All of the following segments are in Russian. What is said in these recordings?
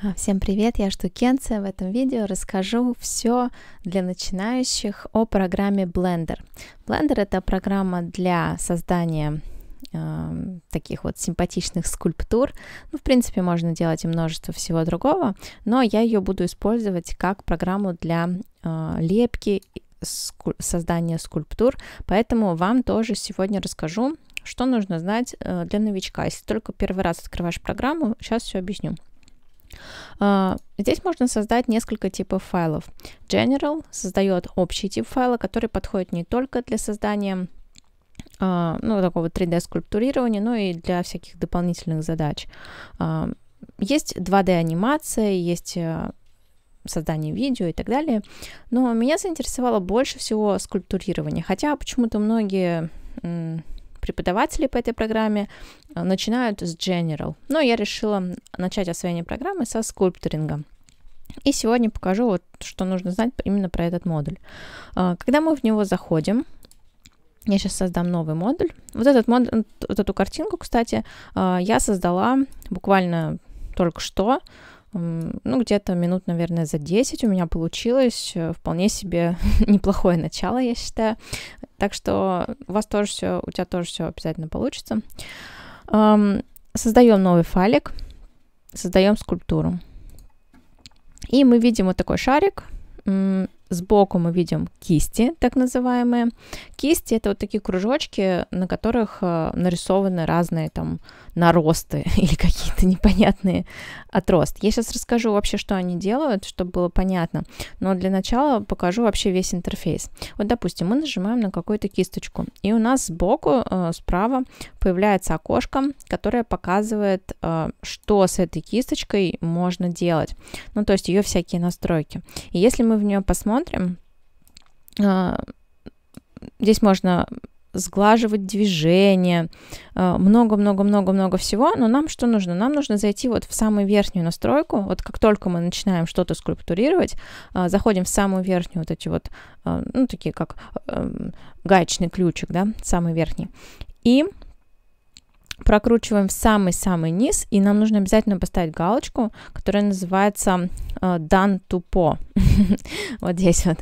А, всем привет, я Штукенция. В этом видео расскажу все для начинающих о программе Blender. Blender — это программа для создания эм, таких вот симпатичных скульптур. Ну, в принципе, можно делать и множество всего другого, но я ее буду использовать как программу для э, лепки, ску создания скульптур, поэтому вам тоже сегодня расскажу, что нужно знать э, для новичка. Если только первый раз открываешь программу, сейчас все объясню. А, здесь можно создать несколько типов файлов. General создает общий тип файла, который подходит не только для создания а, ну, такого 3D-скульптурирования, но и для всяких дополнительных задач. А, есть 2D-анимация, есть э, создание видео и так далее. Но меня заинтересовало больше всего скульптурирование, хотя почему-то многие преподаватели по этой программе э, начинают с General. Но я решила начать освоение программы со скульпторинга. И сегодня покажу, вот, что нужно знать именно про этот модуль. А, когда мы в него заходим, я сейчас создам новый модуль. Вот этот модуль, э, вот эту картинку, кстати, а, я создала буквально только что. Ну, где-то минут, наверное, за 10 у меня получилось э, вполне себе неплохое начало, я считаю. Так что у вас тоже все, у тебя тоже все обязательно получится. Эм, создаем новый файлик, создаем скульптуру. И мы видим вот такой шарик. Сбоку мы видим кисти, так называемые. Кисти это вот такие кружочки, на которых э, нарисованы разные там наросты или какие-то непонятные отросты. Я сейчас расскажу вообще, что они делают, чтобы было понятно. Но для начала покажу вообще весь интерфейс. Вот, допустим, мы нажимаем на какую-то кисточку, и у нас сбоку э, справа появляется окошко, которое показывает, э, что с этой кисточкой можно делать. Ну, то есть ее всякие настройки. И если мы в нее посмотрим, смотрим, а, здесь можно сглаживать движение, а, много-много-много-много всего, но нам что нужно? Нам нужно зайти вот в самую верхнюю настройку, вот как только мы начинаем что-то скульптурировать, а, заходим в самую верхнюю вот эти вот, ну, такие как гаечный ключик, да, самый верхний, и прокручиваем в самый-самый низ, и нам нужно обязательно поставить галочку, которая называется э, «Done тупо». вот здесь вот.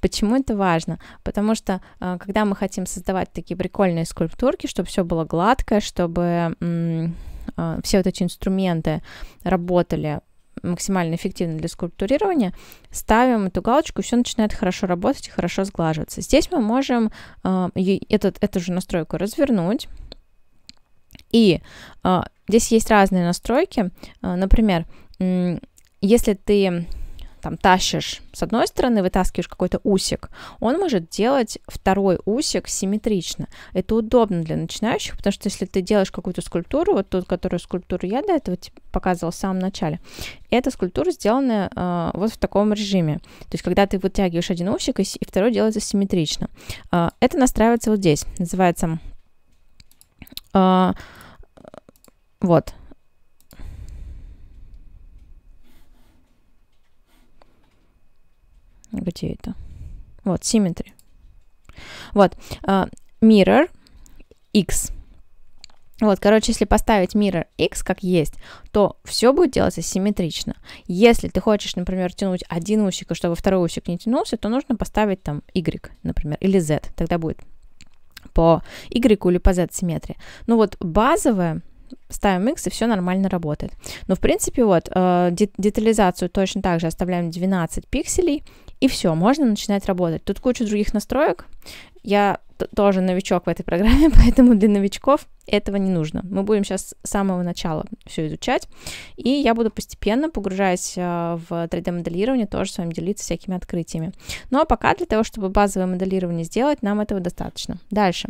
Почему это важно? Потому что, э, когда мы хотим создавать такие прикольные скульптурки, чтобы все было гладкое, чтобы э, все вот эти инструменты работали максимально эффективно для скульптурирования, ставим эту галочку, все начинает хорошо работать и хорошо сглаживаться. Здесь мы можем э, этот, эту же настройку развернуть, и э, здесь есть разные настройки. Э, например, э, если ты там тащишь с одной стороны, вытаскиваешь какой-то усик, он может делать второй усик симметрично. Это удобно для начинающих, потому что если ты делаешь какую-то скульптуру, вот ту, которую скульптуру я до этого показывала в самом начале, эта скульптура сделана э, вот в таком режиме. То есть, когда ты вытягиваешь один усик, и, и второй делается симметрично. Э, это настраивается вот здесь, называется а, вот. Где это? Вот, симметрия. Вот, э, mirror x. Вот, короче, если поставить mirror x как есть, то все будет делаться симметрично. Если ты хочешь, например, тянуть один усик, чтобы второй усик не тянулся, то нужно поставить там y, например, или z, тогда будет по Y или по Z симметрии. Ну вот базовая ставим x, и все нормально работает. Но, в принципе, вот, э, детализацию точно так же оставляем 12 пикселей, и все, можно начинать работать. Тут куча других настроек. Я тоже новичок в этой программе, поэтому для новичков этого не нужно. Мы будем сейчас с самого начала все изучать, и я буду постепенно, погружаясь э, в 3D-моделирование, тоже с вами делиться всякими открытиями. Ну а пока для того, чтобы базовое моделирование сделать, нам этого достаточно. Дальше.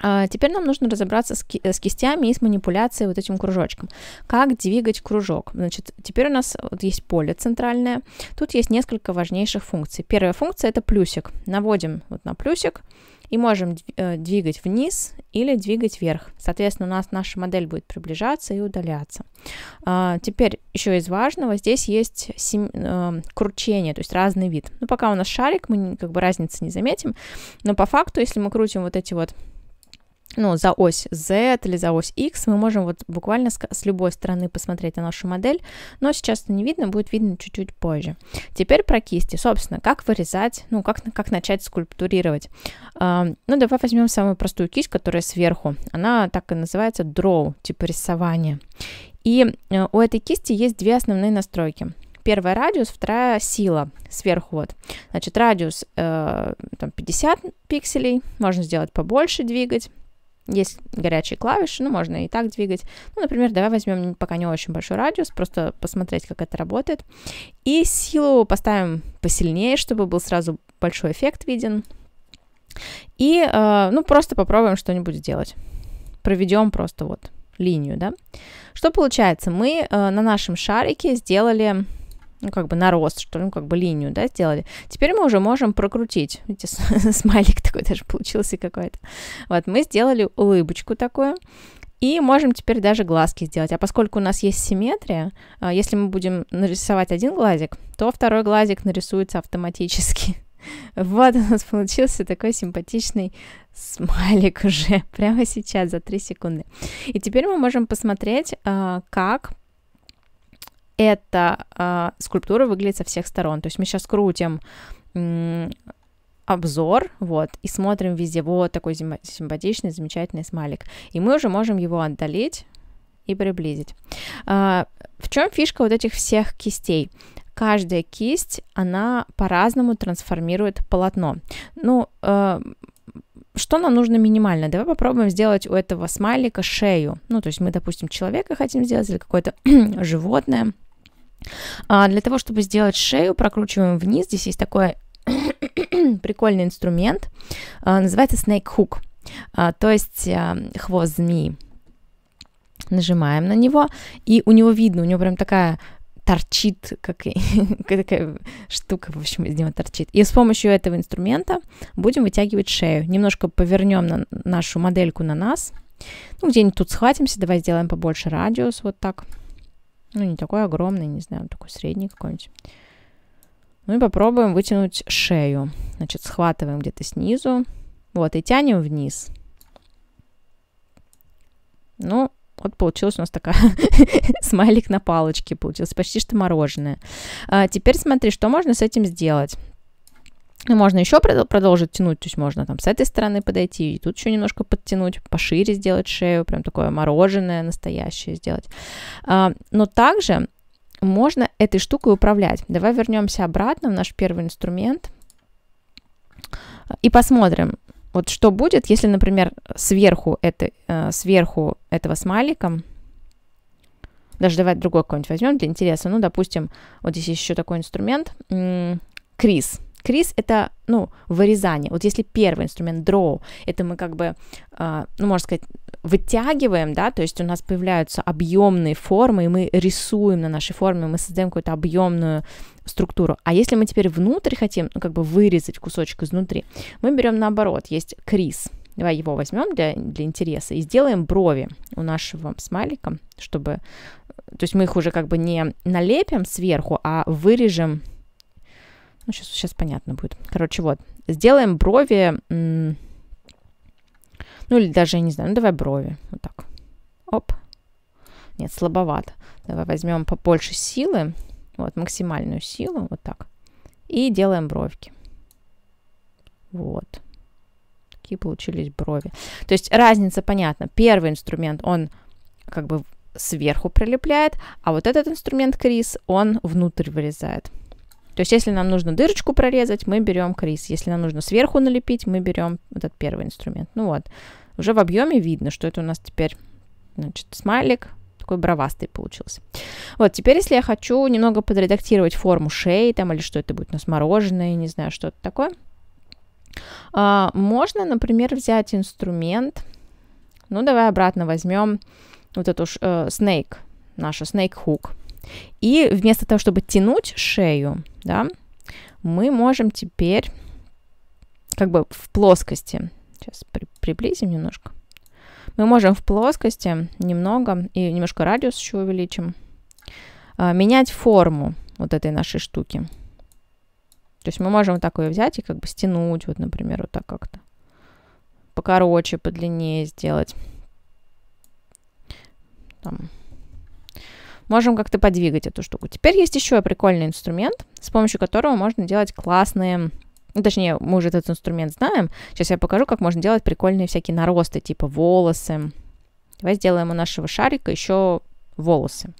А, теперь нам нужно разобраться с, ки- э, с кистями и с манипуляцией вот этим кружочком. Как двигать кружок? Значит, теперь у нас вот есть поле центральное. Тут есть несколько важнейших функций. Первая функция это плюсик. Наводим вот на плюсик и можем э, двигать вниз или двигать вверх. Соответственно, у нас наша модель будет приближаться и удаляться. А, теперь еще из важного, здесь есть э, кручение, то есть разный вид. Ну, пока у нас шарик, мы как бы разницы не заметим, но по факту, если мы крутим вот эти вот ну, за ось Z или за ось X мы можем вот буквально с, с любой стороны посмотреть на нашу модель, но сейчас это не видно, будет видно чуть-чуть позже. Теперь про кисти. Собственно, как вырезать, ну, как, как начать скульптурировать. Э, ну, давай возьмем самую простую кисть, которая сверху. Она так и называется draw, типа рисование. И э, у этой кисти есть две основные настройки. Первая радиус, вторая сила сверху вот. Значит, радиус э, там 50 пикселей, можно сделать побольше, двигать есть горячие клавиши, ну, можно и так двигать. Ну, например, давай возьмем пока не очень большой радиус, просто посмотреть, как это работает. И силу поставим посильнее, чтобы был сразу большой эффект виден. И, э, ну, просто попробуем что-нибудь сделать. Проведем просто вот линию, да. Что получается? Мы э, на нашем шарике сделали ну, как бы на рост, что ли, ну, как бы линию, да, сделали. Теперь мы уже можем прокрутить. Видите, смайлик такой даже получился какой-то. Вот, мы сделали улыбочку такую. И можем теперь даже глазки сделать. А поскольку у нас есть симметрия, а, если мы будем нарисовать один глазик, то второй глазик нарисуется автоматически. Вот у нас получился такой симпатичный смайлик уже прямо сейчас за 3 секунды. И теперь мы можем посмотреть, а, как эта э, скульптура выглядит со всех сторон. То есть мы сейчас крутим обзор, вот, и смотрим везде вот такой симпатичный, замечательный смайлик. И мы уже можем его отдалить и приблизить. Э, в чем фишка вот этих всех кистей? Каждая кисть, она по-разному трансформирует полотно. Ну, э, что нам нужно минимально? Давай попробуем сделать у этого смайлика шею. Ну, то есть мы, допустим, человека хотим сделать или какое-то животное. А для того, чтобы сделать шею, прокручиваем вниз. Здесь есть такой прикольный инструмент, а, называется snake hook, а, то есть а, хвост змеи. Нажимаем на него, и у него видно, у него прям такая торчит, как такая штука, в общем, из него торчит. И с помощью этого инструмента будем вытягивать шею. Немножко повернем на нашу модельку на нас. Ну, где-нибудь тут схватимся, давай сделаем побольше радиус, вот так. Ну, не такой огромный, не знаю, такой средний какой-нибудь. Ну и попробуем вытянуть шею. Значит, схватываем где-то снизу. Вот, и тянем вниз. Ну, вот получилось у нас такая смайлик на палочке. Получилось почти что мороженое. А, теперь смотри, что можно с этим сделать можно еще продолжить тянуть, то есть можно там с этой стороны подойти и тут еще немножко подтянуть, пошире сделать шею, прям такое мороженое настоящее сделать. А, но также можно этой штукой управлять. Давай вернемся обратно в наш первый инструмент и посмотрим, вот что будет, если, например, сверху, это, э, сверху этого смайлика даже давай другой какой-нибудь возьмем для интереса. Ну, допустим, вот здесь еще такой инструмент, крис. Крис — это, ну, вырезание. Вот если первый инструмент draw, это мы как бы, а, ну, можно сказать, вытягиваем, да, то есть у нас появляются объемные формы, и мы рисуем на нашей форме, мы создаем какую-то объемную структуру. А если мы теперь внутрь хотим, ну, как бы вырезать кусочек изнутри, мы берем наоборот, есть крис. Давай его возьмем для, для интереса и сделаем брови у нашего смайлика, чтобы... То есть мы их уже как бы не налепим сверху, а вырежем ну, сейчас, сейчас понятно будет. Короче, вот. Сделаем брови... Ну, или даже, я не знаю, ну, давай брови. Вот так. Оп. Нет, слабовато. Давай возьмем побольше силы. Вот, максимальную силу. Вот так. И делаем бровки. Вот. Такие получились брови. То есть разница понятна. Первый инструмент, он как бы сверху прилепляет, а вот этот инструмент Крис, он внутрь вырезает. То есть, если нам нужно дырочку прорезать, мы берем крис. Если нам нужно сверху налепить, мы берем этот первый инструмент. Ну вот, уже в объеме видно, что это у нас теперь, значит, смайлик, такой бровастый получился. Вот, теперь, если я хочу немного подредактировать форму шеи, там, или что это будет у нас мороженое, не знаю, что это такое, а, можно, например, взять инструмент, ну, давай обратно возьмем вот эту э, snake, наша snake hook, и вместо того, чтобы тянуть шею, да, мы можем теперь как бы в плоскости, сейчас при приблизим немножко, мы можем в плоскости немного и немножко радиус еще увеличим, а, менять форму вот этой нашей штуки. То есть мы можем вот так ее взять и как бы стянуть, вот, например, вот так как-то. Покороче, подлиннее сделать. Там, можем как-то подвигать эту штуку. Теперь есть еще прикольный инструмент, с помощью которого можно делать классные ну, точнее, мы уже этот инструмент знаем. Сейчас я покажу, как можно делать прикольные всякие наросты, типа волосы. Давай сделаем у нашего шарика еще волосы.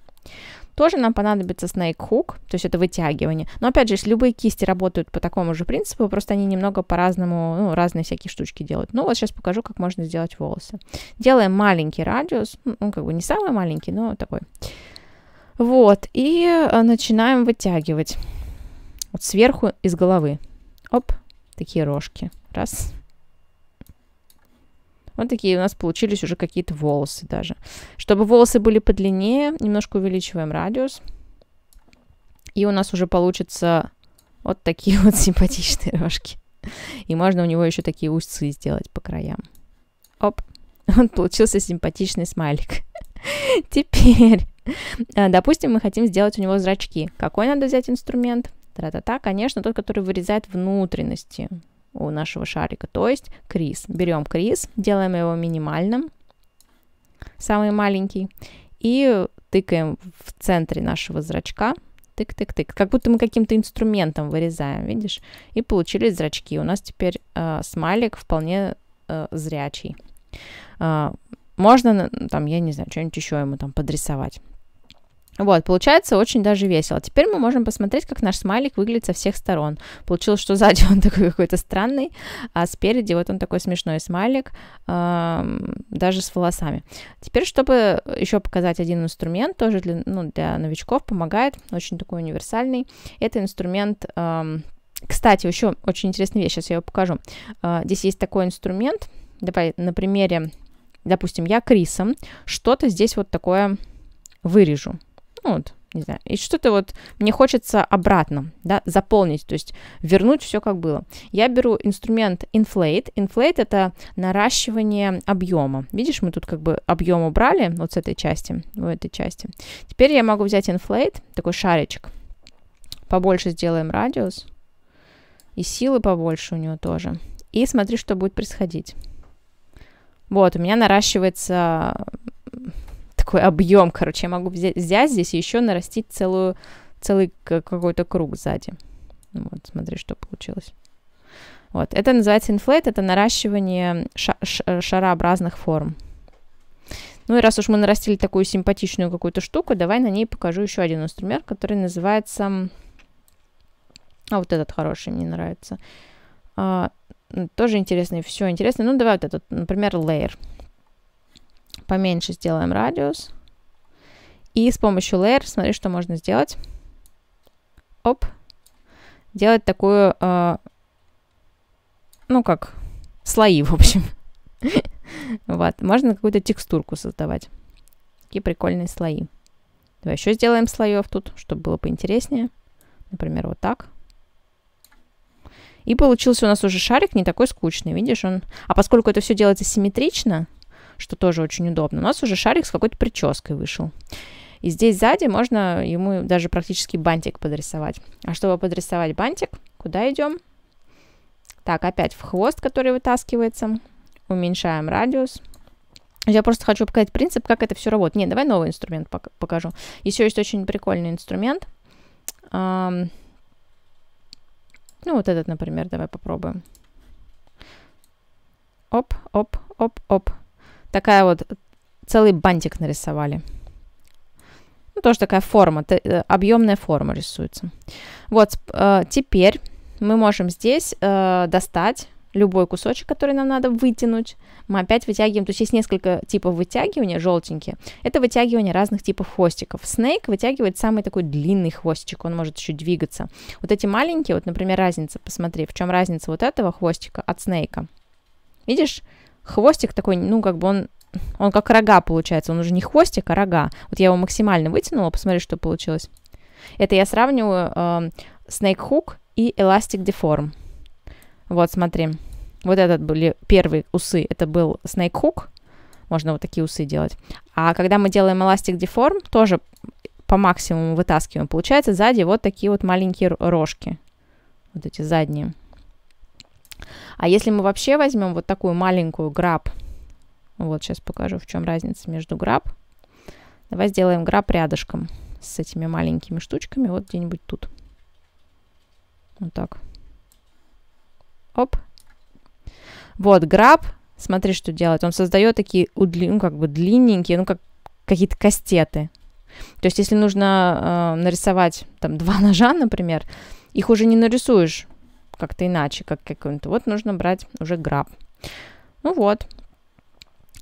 Тоже нам понадобится snake hook, то есть это вытягивание. Но опять же, любые кисти работают по такому же принципу, просто они немного по-разному, ну, разные всякие штучки делают. Ну, вот сейчас покажу, как можно сделать волосы. Делаем маленький радиус, ну, как бы не самый маленький, но такой. Вот, и э, начинаем вытягивать. Вот сверху из головы. Оп, такие рожки. Раз. Вот такие у нас получились уже какие-то волосы даже. Чтобы волосы были подлиннее, немножко увеличиваем радиус. И у нас уже получится вот такие вот симпатичные рожки. И можно у него еще такие усы сделать по краям. Оп, он получился симпатичный смайлик. Теперь, э, допустим, мы хотим сделать у него зрачки. Какой надо взять инструмент? та та та конечно, тот, который вырезает внутренности у нашего шарика, то есть крис. Берем крис, делаем его минимальным, самый маленький, и тыкаем в центре нашего зрачка, тык-тык-тык, как будто мы каким-то инструментом вырезаем, видишь, и получились зрачки. У нас теперь э, смайлик вполне э, зрячий. Э, можно, там, я не знаю, что-нибудь еще ему там подрисовать. Вот, получается очень даже весело. Теперь мы можем посмотреть, как наш смайлик выглядит со всех сторон. Получилось, что сзади он такой какой-то странный, а спереди вот он такой смешной смайлик, даже с волосами. Теперь, чтобы еще показать один инструмент, тоже для, ну, для новичков помогает, очень такой универсальный. Это инструмент... Кстати, еще очень интересная вещь, сейчас я его покажу. А, здесь есть такой инструмент. Давай на примере допустим, я крисом что-то здесь вот такое вырежу. Ну, вот, не знаю, и что-то вот мне хочется обратно, да, заполнить, то есть вернуть все как было. Я беру инструмент inflate. Inflate это наращивание объема. Видишь, мы тут как бы объем убрали вот с этой части, в этой части. Теперь я могу взять inflate, такой шаричек. Побольше сделаем радиус. И силы побольше у него тоже. И смотри, что будет происходить. Вот, у меня наращивается такой объем, короче, я могу взять, взять здесь и еще нарастить целую, целый какой-то круг сзади. Ну вот, смотри, что получилось. Вот, это называется инфлейт, это наращивание ша э, шарообразных форм. Ну и раз уж мы нарастили такую симпатичную какую-то штуку, давай на ней покажу еще один инструмент, который называется... А вот этот хороший, мне нравится. А, тоже интересно, и все интересно. Ну, давай вот этот, например, layer. Поменьше сделаем радиус. И с помощью layer, смотри, что можно сделать. Оп. Делать такую, э, ну как, слои, в общем. вот, можно какую-то текстурку создавать. Такие прикольные слои. Давай еще сделаем слоев тут, чтобы было поинтереснее. Например, вот так. И получился у нас уже шарик не такой скучный, видишь, он... А поскольку это все делается симметрично, что тоже очень удобно, у нас уже шарик с какой-то прической вышел. И здесь сзади можно ему даже практически бантик подрисовать. А чтобы подрисовать бантик, куда идем? Так, опять в хвост, который вытаскивается. Уменьшаем радиус. Я просто хочу показать принцип, как это все работает. Не, давай новый инструмент покажу. Еще есть очень прикольный инструмент. Ну, вот этот, например, давай попробуем. Оп, оп, оп, оп. Такая вот целый бантик нарисовали. Ну, тоже такая форма, э, объемная форма рисуется. Вот, э, теперь мы можем здесь э, достать любой кусочек, который нам надо вытянуть, мы опять вытягиваем, то есть есть несколько типов вытягивания, желтенькие, это вытягивание разных типов хвостиков. Снейк вытягивает самый такой длинный хвостик, он может еще двигаться. Вот эти маленькие, вот, например, разница, посмотри, в чем разница вот этого хвостика от снейка. Видишь, хвостик такой, ну, как бы он он как рога получается, он уже не хвостик, а рога. Вот я его максимально вытянула, посмотри, что получилось. Это я сравниваю э, Snake Hook и Elastic Deform. Вот, смотри. Вот этот были первые усы. Это был Snake Hook. Можно вот такие усы делать. А когда мы делаем Elastic Deform, тоже по максимуму вытаскиваем. Получается сзади вот такие вот маленькие рожки. Вот эти задние. А если мы вообще возьмем вот такую маленькую граб, вот сейчас покажу, в чем разница между граб. Давай сделаем граб рядышком с этими маленькими штучками, вот где-нибудь тут. Вот так. Оп. Вот, граб, смотри, что делает. Он создает такие, удли... ну, как бы длинненькие, ну, как какие-то кастеты. То есть, если нужно э, нарисовать там два ножа, например, их уже не нарисуешь как-то иначе, как какой-то. Вот нужно брать уже граб. Ну вот,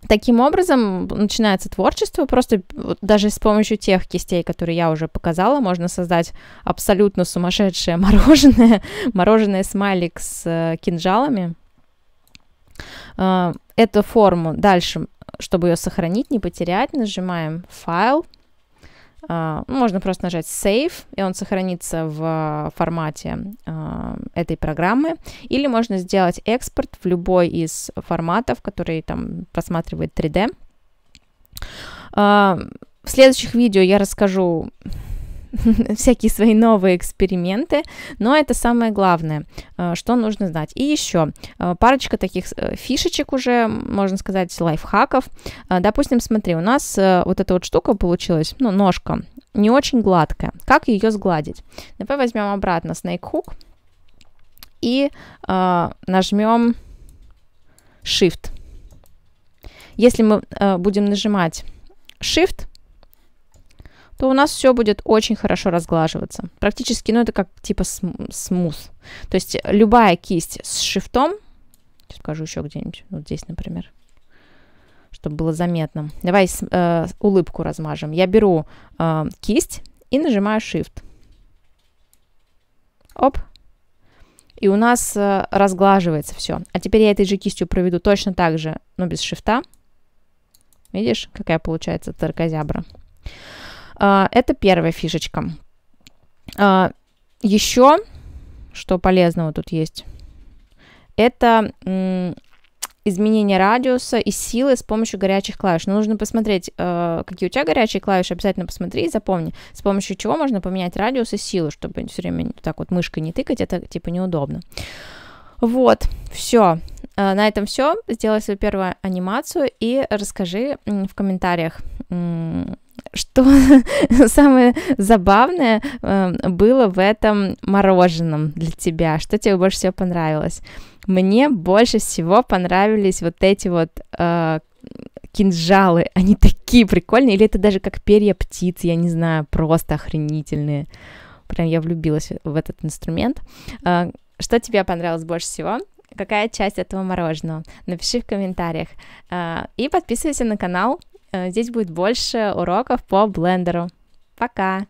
Таким образом начинается творчество, просто даже с помощью тех кистей, которые я уже показала, можно создать абсолютно сумасшедшее мороженое, мороженое смайлик с э, кинжалами. А, эту форму дальше, чтобы ее сохранить, не потерять, нажимаем «Файл», а, ну, можно просто нажать Save, и он сохранится в а, формате а, этой программы. Или можно сделать экспорт в любой из форматов, который там просматривает 3D. В следующих видео я расскажу всякие свои новые эксперименты, но это самое главное, э, что нужно знать. И еще э, парочка таких э, фишечек уже, можно сказать, лайфхаков. Допустим, смотри, у нас вот эта вот штука получилась, ну, ножка, не очень гладкая. Как ее сгладить? Давай возьмем обратно Snake Hook и э, нажмем Shift. Если мы э, будем нажимать Shift, то у нас все будет очень хорошо разглаживаться. Практически, ну, это как типа смус. То есть любая кисть с шифтом, покажу еще где-нибудь, вот здесь, например, чтобы было заметно. Давай э, улыбку размажем. Я беру э, кисть и нажимаю Shift. Оп. И у нас э, разглаживается все. А теперь я этой же кистью проведу точно так же, но без шифта. Видишь, какая получается таркозябра. А, это первая фишечка. А, Еще, что полезного тут есть, это изменение радиуса и силы с помощью горячих клавиш. Но ну, нужно посмотреть, а, какие у тебя горячие клавиши, обязательно посмотри и запомни, с помощью чего можно поменять радиус и силу, чтобы все время так вот мышкой не тыкать, это типа неудобно. Вот, все. на этом все. Сделай свою первую анимацию и расскажи в комментариях что самое забавное эм, было в этом мороженом для тебя? Что тебе больше всего понравилось? Мне больше всего понравились вот эти вот э, кинжалы. Они такие прикольные. Или это даже как перья птиц, я не знаю, просто охренительные. Прям я влюбилась в этот инструмент. Э, что тебе понравилось больше всего? Какая часть этого мороженого? Напиши в комментариях. Э, и подписывайся на канал Э, здесь будет больше уроков по блендеру. Пока!